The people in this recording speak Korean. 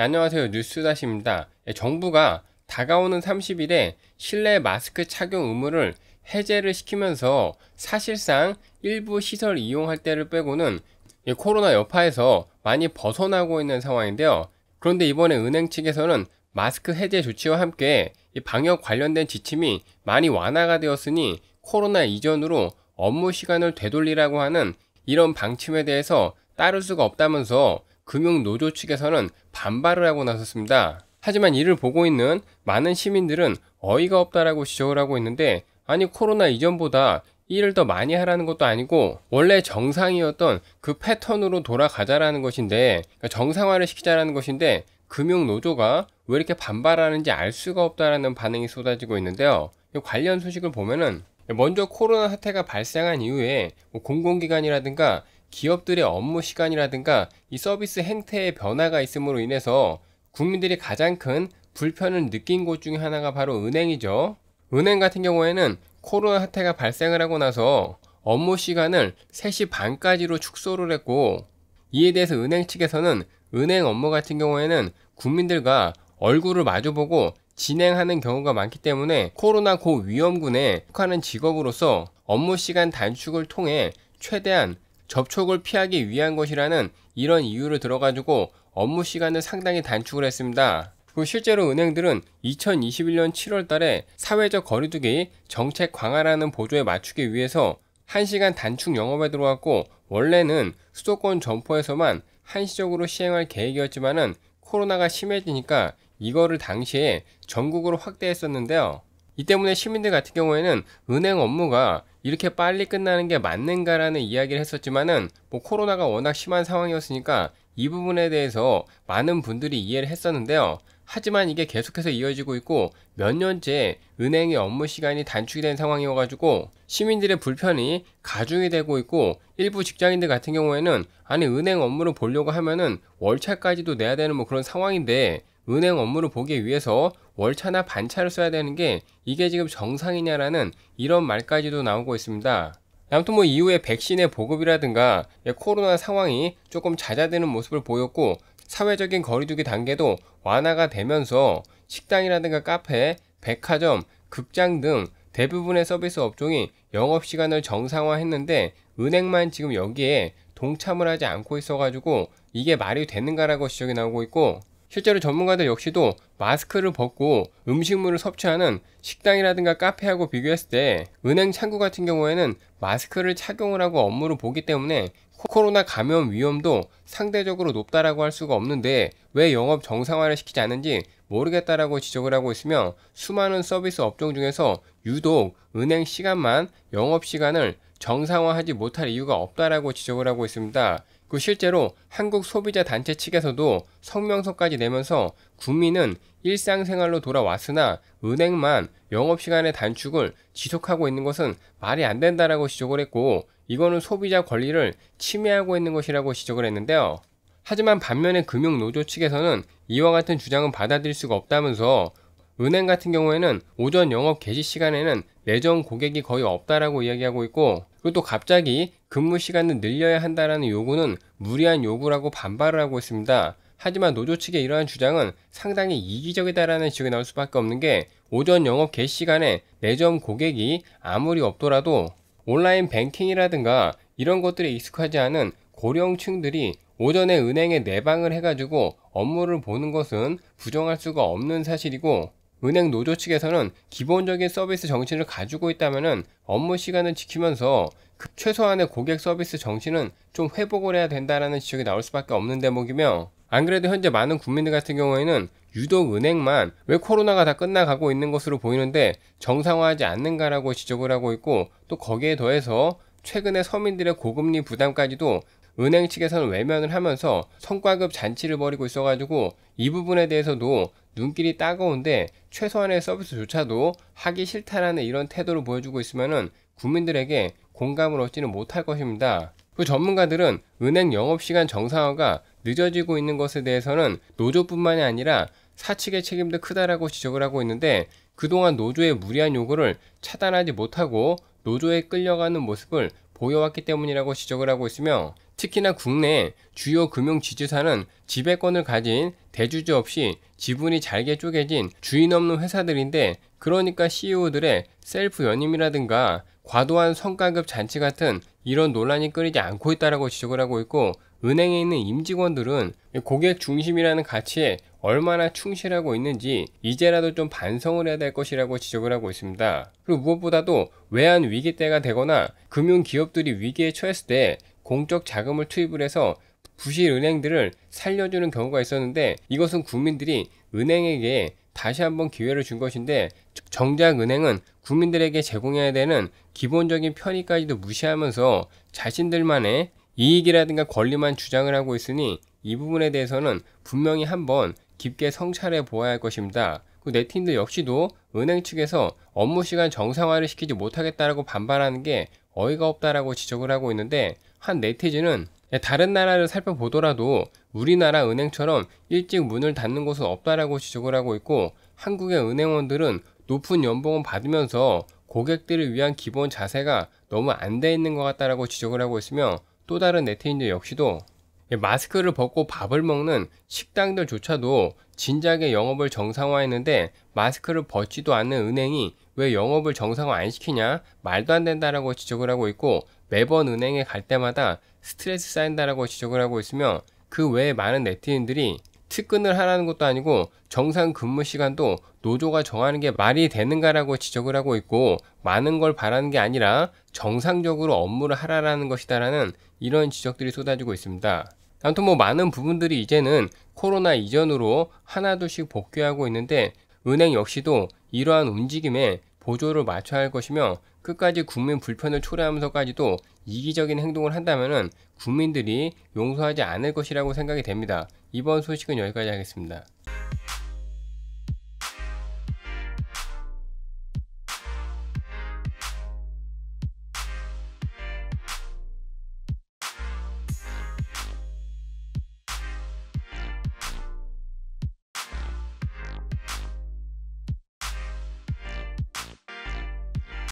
네, 안녕하세요. 뉴스다시입니다. 예, 정부가 다가오는 30일에 실내 마스크 착용 의무를 해제를 시키면서 사실상 일부 시설 이용할 때를 빼고는 예, 코로나 여파에서 많이 벗어나고 있는 상황인데요. 그런데 이번에 은행 측에서는 마스크 해제 조치와 함께 방역 관련된 지침이 많이 완화가 되었으니 코로나 이전으로 업무 시간을 되돌리라고 하는 이런 방침에 대해서 따를 수가 없다면서 금융노조 측에서는 반발을 하고 나섰습니다. 하지만 이를 보고 있는 많은 시민들은 어이가 없다라고 지적을 하고 있는데 아니 코로나 이전보다 일을 더 많이 하라는 것도 아니고 원래 정상이었던 그 패턴으로 돌아가자라는 것인데 그러니까 정상화를 시키자라는 것인데 금융노조가 왜 이렇게 반발하는지 알 수가 없다라는 반응이 쏟아지고 있는데요. 관련 소식을 보면은 먼저 코로나 사태가 발생한 이후에 뭐 공공기관이라든가 기업들의 업무 시간이라든가 이 서비스 행태의 변화가 있음으로 인해서 국민들이 가장 큰 불편을 느낀 곳 중에 하나가 바로 은행이죠. 은행 같은 경우에는 코로나 사태가 발생을 하고 나서 업무 시간을 3시 반까지로 축소를 했고 이에 대해서 은행 측에서는 은행 업무 같은 경우에는 국민들과 얼굴을 마주보고 진행하는 경우가 많기 때문에 코로나 고위험군에 속하는 직업으로서 업무 시간 단축을 통해 최대한 접촉을 피하기 위한 것이라는 이런 이유를 들어가지고 업무 시간을 상당히 단축을 했습니다. 그 실제로 은행들은 2021년 7월 달에 사회적 거리두기 정책 강화라는 보조에 맞추기 위해서 1시간 단축 영업에 들어갔고 원래는 수도권 점포에서만 한시적으로 시행할 계획이었지만은 코로나가 심해지니까 이거를 당시에 전국으로 확대했었는데요. 이 때문에 시민들 같은 경우에는 은행 업무가 이렇게 빨리 끝나는 게 맞는가라는 이야기를 했었지만은 뭐 코로나가 워낙 심한 상황이었으니까 이 부분에 대해서 많은 분들이 이해를 했었는데요. 하지만 이게 계속해서 이어지고 있고 몇 년째 은행의 업무 시간이 단축이 된 상황이어가지고 시민들의 불편이 가중이 되고 있고 일부 직장인들 같은 경우에는 아니 은행 업무를 보려고 하면은 월차까지도 내야 되는 뭐 그런 상황인데 은행 업무를 보기 위해서 월차나 반차를 써야 되는 게 이게 지금 정상이냐라는 이런 말까지도 나오고 있습니다. 아무튼 뭐 이후에 백신의 보급이라든가 예, 코로나 상황이 조금 잦아드는 모습을 보였고 사회적인 거리두기 단계도 완화가 되면서 식당이라든가 카페, 백화점, 극장 등 대부분의 서비스 업종이 영업시간을 정상화했는데 은행만 지금 여기에 동참을 하지 않고 있어가지고 이게 말이 되는가라고 지적이 나오고 있고 실제로 전문가들 역시도 마스크를 벗고 음식물을 섭취하는 식당이라든가 카페하고 비교했을 때 은행 창구 같은 경우에는 마스크를 착용을 하고 업무를 보기 때문에 코로나 감염 위험도 상대적으로 높다라고 할 수가 없는데 왜 영업 정상화를 시키지 않는지 모르겠다라고 지적을 하고 있으며 수많은 서비스 업종 중에서 유독 은행 시간만 영업 시간을 정상화하지 못할 이유가 없다라고 지적을 하고 있습니다. 그 실제로 한국 소비자 단체 측에서도 성명서까지 내면서 국민은 일상생활로 돌아왔으나 은행만 영업시간의 단축을 지속하고 있는 것은 말이 안 된다라고 지적을 했고 이거는 소비자 권리를 침해하고 있는 것이라고 지적을 했는데요. 하지만 반면에 금융노조 측에서는 이와 같은 주장은 받아들일 수가 없다면서 은행 같은 경우에는 오전 영업 개시 시간에는 내정 고객이 거의 없다라고 이야기하고 있고 그리고 또 갑자기 근무 시간을 늘려야 한다라는 요구는 무리한 요구라고 반발을 하고 있습니다. 하지만 노조 측의 이러한 주장은 상당히 이기적이다라는 지적이 나올 수밖에 없는 게 오전 영업 개시간에 내점 고객이 아무리 없더라도 온라인 뱅킹이라든가 이런 것들에 익숙하지 않은 고령층들이 오전에 은행에 내방을 해가지고 업무를 보는 것은 부정할 수가 없는 사실이고 은행 노조 측에서는 기본적인 서비스 정신을 가지고 있다면 업무 시간을 지키면서 그 최소한의 고객 서비스 정신은 좀 회복을 해야 된다라는 지적이 나올 수밖에 없는 대목이며 안 그래도 현재 많은 국민들 같은 경우에는 유독 은행만 왜 코로나가 다 끝나가고 있는 것으로 보이는데 정상화하지 않는가라고 지적을 하고 있고 또 거기에 더해서 최근에 서민들의 고금리 부담까지도 은행 측에서는 외면을 하면서 성과급 잔치를 벌이고 있어가지고 이 부분에 대해서도 눈길이 따가운데 최소한의 서비스조차도 하기 싫다라는 이런 태도를 보여주고 있으면은 국민들에게 공감을 얻지는 못할 것입니다. 그 전문가들은 은행 영업시간 정상화가 늦어지고 있는 것에 대해서는 노조뿐만이 아니라 사측의 책임도 크다라고 지적을 하고 있는데 그동안 노조의 무리한 요구를 차단하지 못하고 노조에 끌려가는 모습을 보여왔기 때문이라고 지적을 하고 있으며 특히나 국내 주요 금융 지주사는 지배권을 가진 대주주 없이 지분이 잘게 쪼개진 주인 없는 회사들인데 그러니까 CEO들의 셀프 연임이라든가 과도한 성과급 잔치 같은 이런 논란이 끊이지 않고 있다라고 지적을 하고 있고 은행에 있는 임직원들은 고객 중심이라는 가치에 얼마나 충실하고 있는지 이제라도 좀 반성을 해야 될 것이라고 지적을 하고 있습니다. 그리고 무엇보다도 외환 위기 때가 되거나 금융 기업들이 위기에 처했을 때 공적 자금을 투입을 해서 부실 은행들을 살려주는 경우가 있었는데 이것은 국민들이 은행에게 다시 한번 기회를 준 것인데 정작 은행은 국민들에게 제공해야 되는 기본적인 편의까지도 무시하면서 자신들만의 이익이라든가 권리만 주장을 하고 있으니 이 부분에 대해서는 분명히 한번 깊게 성찰해 보아야 할 것입니다. 그 네티인들 역시도 은행 측에서 업무 시간 정상화를 시키지 못하겠다라고 반발하는 게 어이가 없다라고 지적을 하고 있는데 한 네티즌은 다른 나라를 살펴보더라도 우리나라 은행처럼 일찍 문을 닫는 곳은 없다라고 지적을 하고 있고 한국의 은행원들은 높은 연봉을 받으면서 고객들을 위한 기본 자세가 너무 안 돼 있는 것 같다라고 지적을 하고 있으며 또 다른 네티즌들 역시도 예, 마스크를 벗고 밥을 먹는 식당들조차도 진작에 영업을 정상화했는데 마스크를 벗지도 않는 은행이 왜 영업을 정상화 안 시키냐 말도 안 된다라고 지적을 하고 있고 매번 은행에 갈 때마다 스트레스 쌓인다라고 지적을 하고 있으며 그 외에 많은 네티즌들이 특근을 하라는 것도 아니고 정상 근무 시간도 노조가 정하는 게 말이 되는가라고 지적을 하고 있고 많은 걸 바라는 게 아니라 정상적으로 업무를 하라라는 것이다라는 이런 지적들이 쏟아지고 있습니다. 아무튼 뭐 많은 부분들이 이제는 코로나 이전으로 하나둘씩 복귀하고 있는데 은행 역시도 이러한 움직임에 보조를 맞춰야 할 것이며 끝까지 국민 불편을 초래하면서까지도 이기적인 행동을 한다면은 국민들이 용서하지 않을 것이라고 생각이 됩니다. 이번 소식은 여기까지 하겠습니다.